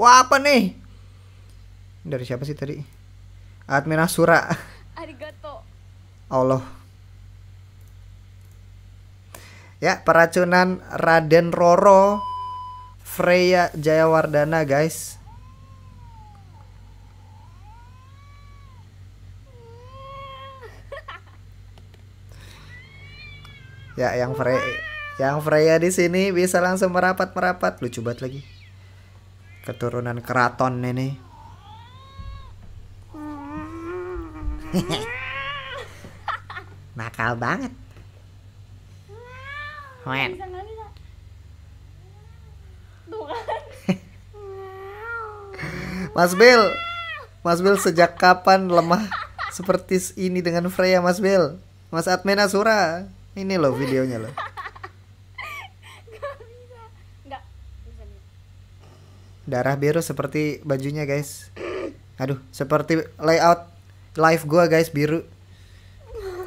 Wah apa nih? Dari siapa sih tadi? Admin Asura. Arigato. Allah. Ya, peracunan Raden Roro Freya Jayawardana, guys. Ya, yang Freya yang Freya di sini bisa langsung merapat-merapat. Lucu banget lagi keturunan keraton ini. Nakal banget. Hoen. Mas Bill, Mas Bill sejak kapan lemah seperti ini dengan Freya Mas Bill? Mas Admena Sura, ini loh videonya loh. darah biru seperti bajunya guys aduh seperti layout live gua guys biru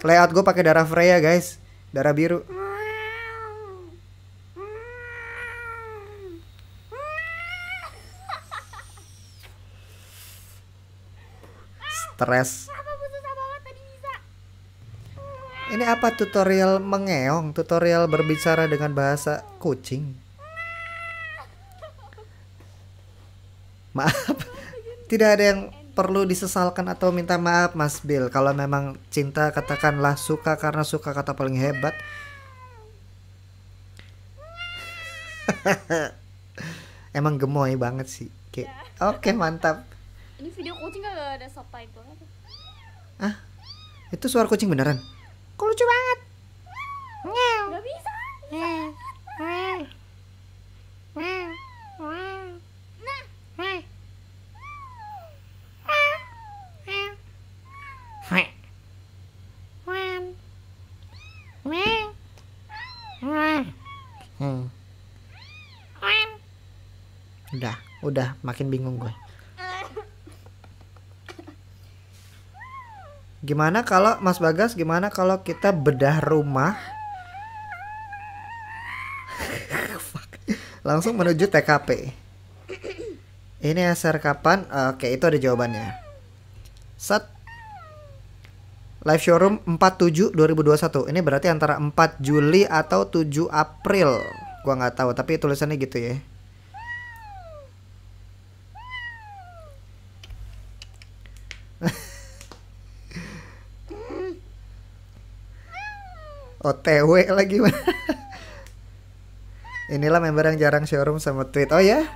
layout gua pakai darah Freya guys darah biru stres ini apa tutorial mengeong tutorial berbicara dengan bahasa kucing maaf tidak ada yang perlu disesalkan atau minta maaf Mas Bill kalau memang cinta katakanlah suka karena suka kata paling hebat emang gemoy banget sih ya. oke oke okay, mantap ini video kucing gak ada subtitle ah itu suara kucing beneran kok lucu banget nggak bisa udah udah makin bingung gue gimana kalau Mas Bagas gimana kalau kita bedah rumah langsung menuju TKP ini asar kapan oke itu ada jawabannya set live showroom 47 2021 ini berarti antara 4 Juli atau 7 April gua nggak tahu tapi tulisannya gitu ya OTW lagi mah. Inilah member yang jarang showroom sama tweet Oh ya?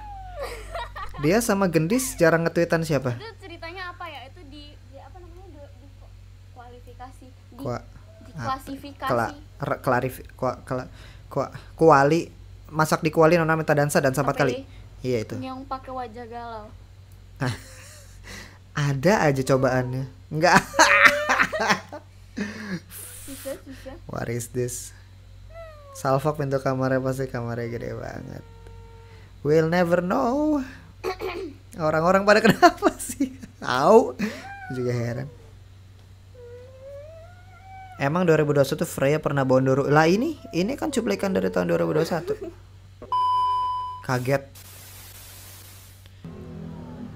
Dia sama Gendis jarang ngetweetan siapa? Itu ceritanya apa ya? Itu di, di apa namanya? Di, di kualifikasi di, Kua, di klasifikasi kla, klarif, kua, kla, kua, kuali Masak di kuali Nona minta dansa dan sempat kali Iya itu Yang pakai wajah galau Ada aja cobaannya Enggak susah what is this salvok pintu kamarnya pasti kamarnya gede banget we'll never know orang-orang pada kenapa sih tahu juga heran Emang 2021 tuh Freya pernah bondoru Lah ini, ini kan cuplikan dari tahun 2021 Kaget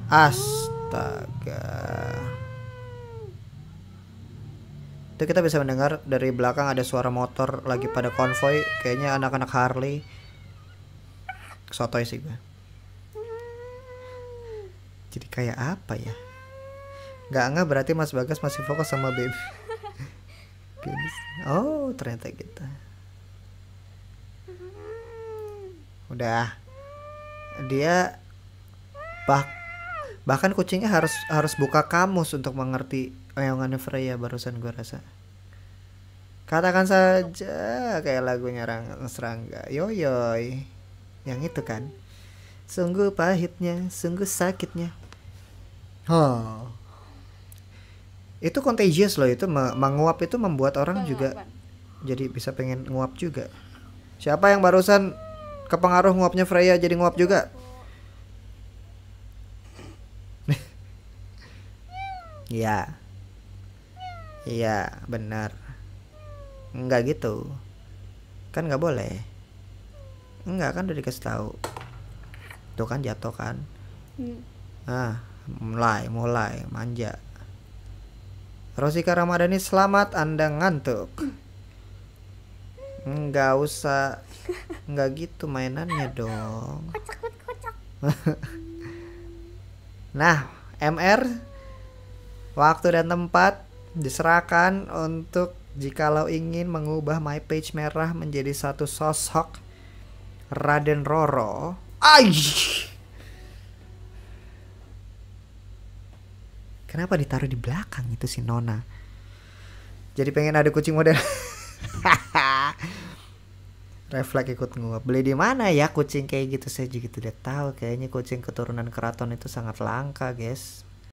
Astaga itu kita bisa mendengar dari belakang ada suara motor lagi pada konvoy kayaknya anak-anak Harley sotoy sih gue jadi kayak apa ya Gak nggak berarti Mas Bagas masih fokus sama baby oh ternyata kita gitu. udah dia bah bahkan kucingnya harus harus buka kamus untuk mengerti Oyangannya oh, Freya barusan gue rasa Katakan saja kayak lagunya Serangga Yoyoy Yang itu kan Sungguh pahitnya, sungguh sakitnya Oh itu contagious loh itu menguap itu membuat orang juga jadi bisa pengen nguap juga siapa yang barusan kepengaruh nguapnya Freya jadi nguap juga ya iya benar Enggak gitu kan gak boleh Enggak kan udah dikasih tahu tuh kan jatuh kan hmm. ah mulai mulai manja Rosika Ramadhani selamat Anda ngantuk nggak usah Enggak gitu mainannya dong nah MR waktu dan tempat diserahkan untuk jikalau ingin mengubah my page merah menjadi satu sosok Raden Roro. Ay! Kenapa ditaruh di belakang itu si Nona? Jadi pengen ada kucing model. Reflek ikut nguap. Beli di mana ya kucing kayak gitu? Saya juga tidak tahu. Kayaknya kucing keturunan keraton itu sangat langka, guys.